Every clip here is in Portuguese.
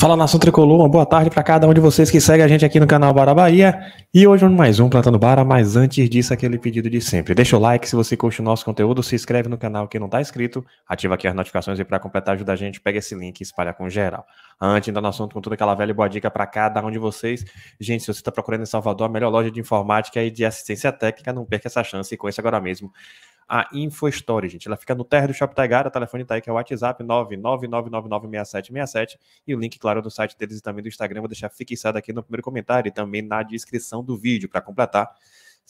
Fala nação tricolor, uma boa tarde para cada um de vocês que segue a gente aqui no canal Bara Bahia. E hoje mais um Plantando Bara, mas antes disso, aquele pedido de sempre. Deixa o like se você curte o nosso conteúdo, se inscreve no canal que não está inscrito, ativa aqui as notificações e para completar ajuda a gente, pega esse link e espalha com geral. Antes da no assunto com toda aquela velha e boa dica para cada um de vocês. Gente, se você está procurando em Salvador a melhor loja de informática e de assistência técnica, não perca essa chance e conheça agora mesmo a InfoStory, gente. Ela fica no térreo do Shopping Taigara, o telefone tá aí que é o WhatsApp 999996767 e o link, claro, do site deles e também do Instagram, vou deixar fixado aqui no primeiro comentário e também na descrição do vídeo para completar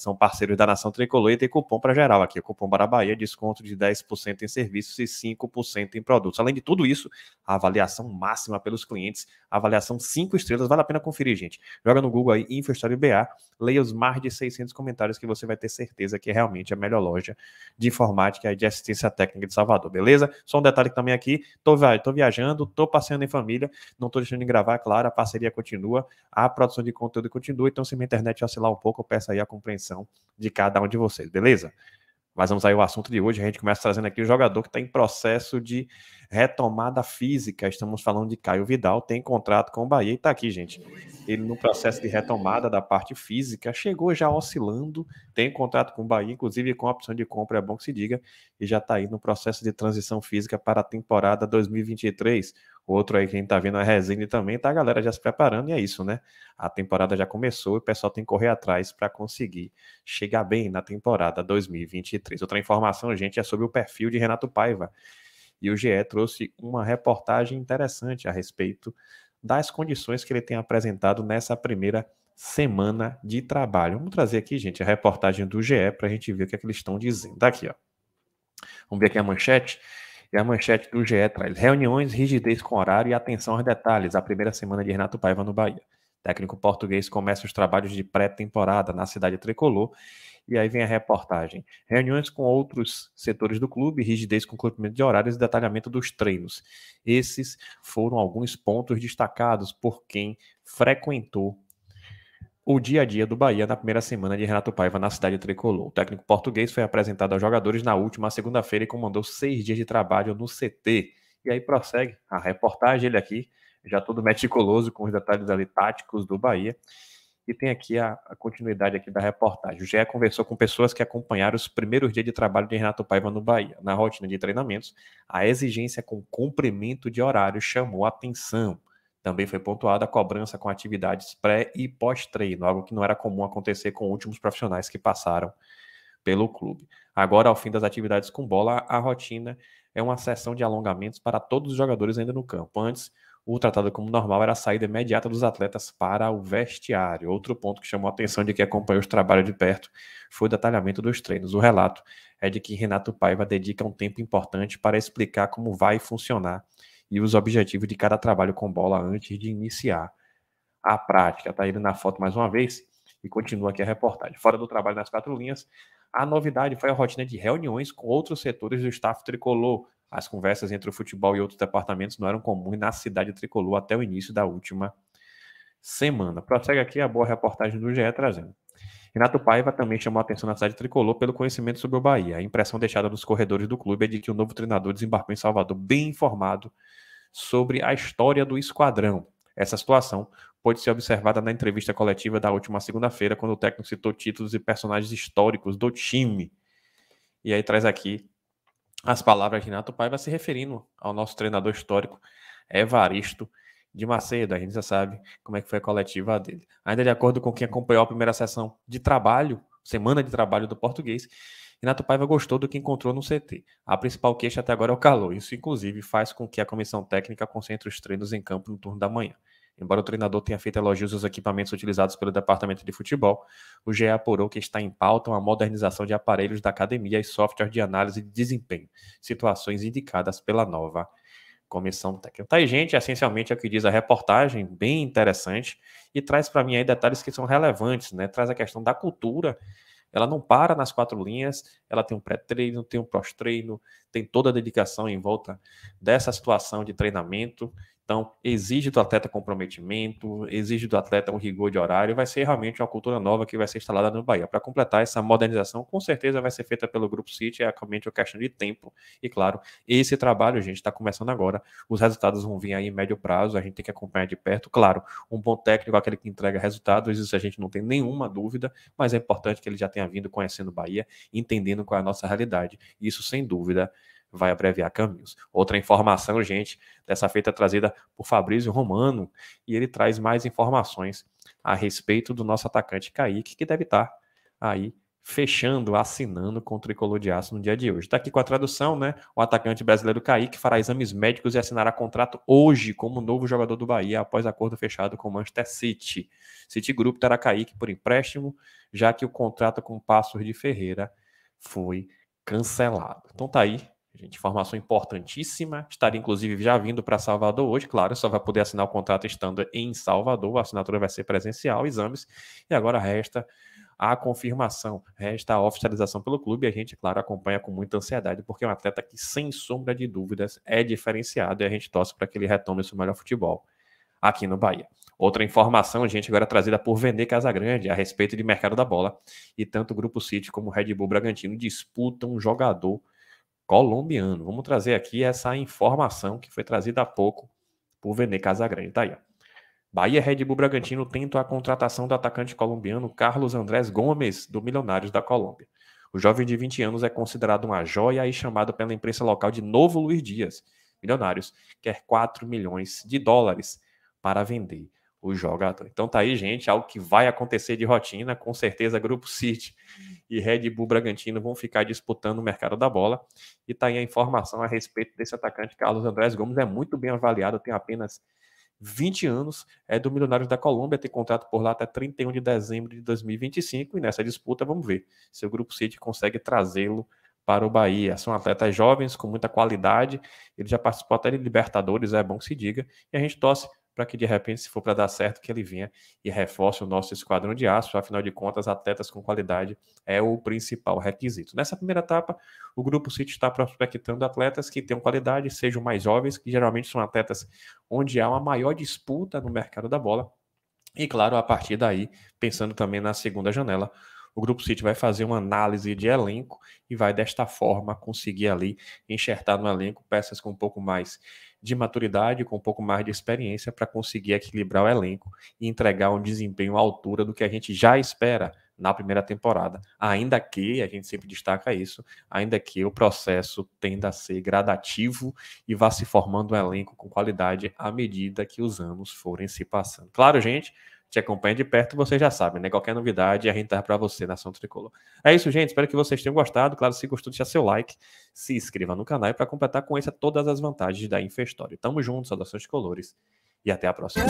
são parceiros da Nação Tricolor e tem cupom para geral aqui, o cupom para Bahia, desconto de 10% em serviços e 5% em produtos. Além de tudo isso, a avaliação máxima pelos clientes, avaliação 5 estrelas, vale a pena conferir, gente. Joga no Google aí, Infrastructure BA, leia os mais de 600 comentários que você vai ter certeza que é realmente a melhor loja de informática e de assistência técnica de Salvador, beleza? Só um detalhe também aqui, tô, tô viajando, tô passeando em família, não tô deixando de gravar, claro, a parceria continua, a produção de conteúdo continua, então se minha internet oscilar um pouco, eu peço aí a compreensão de cada um de vocês, beleza? Mas vamos aí ao assunto de hoje. A gente começa trazendo aqui o jogador que está em processo de retomada física. Estamos falando de Caio Vidal, tem contrato com o Bahia e está aqui, gente. Ele no processo de retomada da parte física, chegou já oscilando, tem contrato com o Bahia, inclusive com a opção de compra, é bom que se diga, e já está aí no processo de transição física para a temporada 2023. Outro aí, quem está vendo a resenha também, tá a galera já se preparando e é isso, né? A temporada já começou e o pessoal tem que correr atrás para conseguir chegar bem na temporada 2023. Outra informação, gente, é sobre o perfil de Renato Paiva. E o GE trouxe uma reportagem interessante a respeito das condições que ele tem apresentado nessa primeira semana de trabalho. Vamos trazer aqui, gente, a reportagem do GE para a gente ver o que, é que eles estão dizendo. Tá aqui, ó. Vamos ver aqui a manchete. E a manchete do GE traz reuniões, rigidez com horário e atenção aos detalhes. A primeira semana de Renato Paiva no Bahia. técnico português começa os trabalhos de pré-temporada na cidade tricolor e aí vem a reportagem. Reuniões com outros setores do clube, rigidez com cumprimento de horários e detalhamento dos treinos. Esses foram alguns pontos destacados por quem frequentou o dia a dia do Bahia na primeira semana de Renato Paiva na cidade tricolor. O técnico português foi apresentado aos jogadores na última segunda-feira e comandou seis dias de trabalho no CT. E aí prossegue a reportagem, ele aqui, já todo meticuloso com os detalhes ali táticos do Bahia. E tem aqui a, a, continuidade aqui da reportagem. O GE conversou com pessoas que acompanharam os primeiros dias de trabalho de Renato Paiva no Bahia. Na rotina de treinamentos, a exigência com cumprimento de horário chamou atenção. Também foi pontuada a cobrança com atividades pré e pós-treino, algo que não era comum acontecer com últimos profissionais que passaram pelo clube. Agora, ao fim das atividades com bola, a rotina é uma sessão de alongamentos para todos os jogadores ainda no campo. Antes, o tratado como normal era a saída imediata dos atletas para o vestiário. Outro ponto que chamou a atenção de quem acompanhou os trabalhos de perto foi o detalhamento dos treinos. O relato é de que Renato Paiva dedica um tempo importante para explicar como vai funcionar e os objetivos de cada trabalho com bola antes de iniciar a prática. Está indo na foto mais uma vez e continua aqui a reportagem. Fora do trabalho nas quatro linhas, a novidade foi a rotina de reuniões com outros setores do staff tricolor, as conversas entre o futebol e outros departamentos não eram comuns na cidade tricolor até o início da última semana. Prossegue aqui a boa reportagem do GE trazendo. Renato Paiva também chamou a atenção na cidade tricolor pelo conhecimento sobre o Bahia. A impressão deixada nos corredores do clube é de que o novo treinador desembarcou em Salvador bem informado sobre a história do esquadrão. Essa situação pode ser observada na entrevista coletiva da última segunda-feira, quando o técnico citou títulos e personagens históricos do time. E aí traz aqui as palavras de Renato Paiva se referindo ao nosso treinador histórico, Evaristo de Macedo. A gente já sabe como é que foi a coletiva dele. Ainda de acordo com quem acompanhou a primeira sessão de trabalho, semana de trabalho do português, Renato Paiva gostou do que encontrou no CT. A principal queixa até agora é o calor. Isso, inclusive, faz com que a comissão técnica concentre os treinos em campo no turno da manhã. Embora o treinador tenha feito elogios aos equipamentos utilizados pelo departamento de futebol, o GE apurou que está em pauta uma modernização de aparelhos da academia e software de análise de desempenho, situações indicadas pela nova comissão técnica. Tá aí, gente, essencialmente é o que diz a reportagem, bem interessante, e traz para mim aí detalhes que são relevantes, né? Traz a questão da cultura ela não para nas quatro linhas, ela tem um pré-treino, tem um pós-treino, tem toda a dedicação em volta dessa situação de treinamento então, exige do atleta comprometimento, exige do atleta um rigor de horário, vai ser realmente uma cultura nova que vai ser instalada no Bahia. Para completar essa modernização, com certeza vai ser feita pelo Grupo City, é realmente uma questão de tempo. E claro, esse trabalho, gente, está começando agora. Os resultados vão vir aí em médio prazo, a gente tem que acompanhar de perto. Claro, um bom técnico, aquele que entrega resultados, isso a gente não tem nenhuma dúvida, mas é importante que ele já tenha vindo conhecendo o Bahia, entendendo qual é a nossa realidade. Isso, sem dúvida, vai abreviar caminhos. Outra informação, gente, dessa feita trazida por Fabrício Romano, e ele traz mais informações a respeito do nosso atacante Kaique, que deve estar tá aí fechando, assinando com o tricolor de aço no dia de hoje. Está aqui com a tradução, né? O atacante brasileiro Kaique fará exames médicos e assinará contrato hoje como novo jogador do Bahia após acordo fechado com o Manchester City. City Group terá Kaique por empréstimo, já que o contrato com o Passos de Ferreira foi cancelado. Então tá aí Gente, informação importantíssima. Estaria, inclusive, já vindo para Salvador hoje, claro, só vai poder assinar o contrato estando em Salvador. A assinatura vai ser presencial, exames. E agora resta a confirmação, resta a oficialização pelo clube. E a gente, claro, acompanha com muita ansiedade, porque é um atleta que, sem sombra de dúvidas, é diferenciado e a gente torce para que ele retome o seu melhor futebol aqui no Bahia. Outra informação, gente, agora trazida por Vender Casagrande a respeito de mercado da bola. E tanto o Grupo City como o Red Bull Bragantino disputam um jogador colombiano. Vamos trazer aqui essa informação que foi trazida há pouco por Vene Casagrande. Tá aí, ó. Bahia Red Bull Bragantino tenta a contratação do atacante colombiano Carlos Andrés Gomes, do Milionários da Colômbia. O jovem de 20 anos é considerado uma joia e chamado pela imprensa local de novo Luiz Dias. Milionários quer 4 milhões de dólares para vender o jogador. Então tá aí, gente, algo que vai acontecer de rotina, com certeza Grupo City e Red Bull Bragantino vão ficar disputando o mercado da bola. E tá aí a informação a respeito desse atacante Carlos Andrés Gomes, é muito bem avaliado, tem apenas 20 anos, é do Milionários da Colômbia, tem contrato por lá até 31 de dezembro de 2025 e nessa disputa vamos ver se o Grupo City consegue trazê-lo para o Bahia. São atletas jovens, com muita qualidade. Ele já participou até de Libertadores, é bom que se diga. E a gente torce para que de repente, se for para dar certo, que ele venha e reforce o nosso esquadrão de aço. Afinal de contas, atletas com qualidade é o principal requisito. Nessa primeira etapa, o Grupo City está prospectando atletas que tenham qualidade, sejam mais jovens, que geralmente são atletas onde há uma maior disputa no mercado da bola. E claro, a partir daí, pensando também na segunda janela, o Grupo City vai fazer uma análise de elenco e vai, desta forma, conseguir ali enxertar no elenco peças com um pouco mais de maturidade, com um pouco mais de experiência, para conseguir equilibrar o elenco e entregar um desempenho à altura do que a gente já espera na primeira temporada. Ainda que, a gente sempre destaca isso, ainda que o processo tenda a ser gradativo e vá se formando um elenco com qualidade à medida que os anos forem se passando. Claro, gente, te acompanha de perto, você já sabe, né? Qualquer novidade a gente tá para você, Nação Tricolor. É isso, gente. Espero que vocês tenham gostado. Claro, se gostou, deixa seu like, se inscreva no canal e para completar, com isso todas as vantagens da Infestório. Tamo junto, saudações de colores e até a próxima.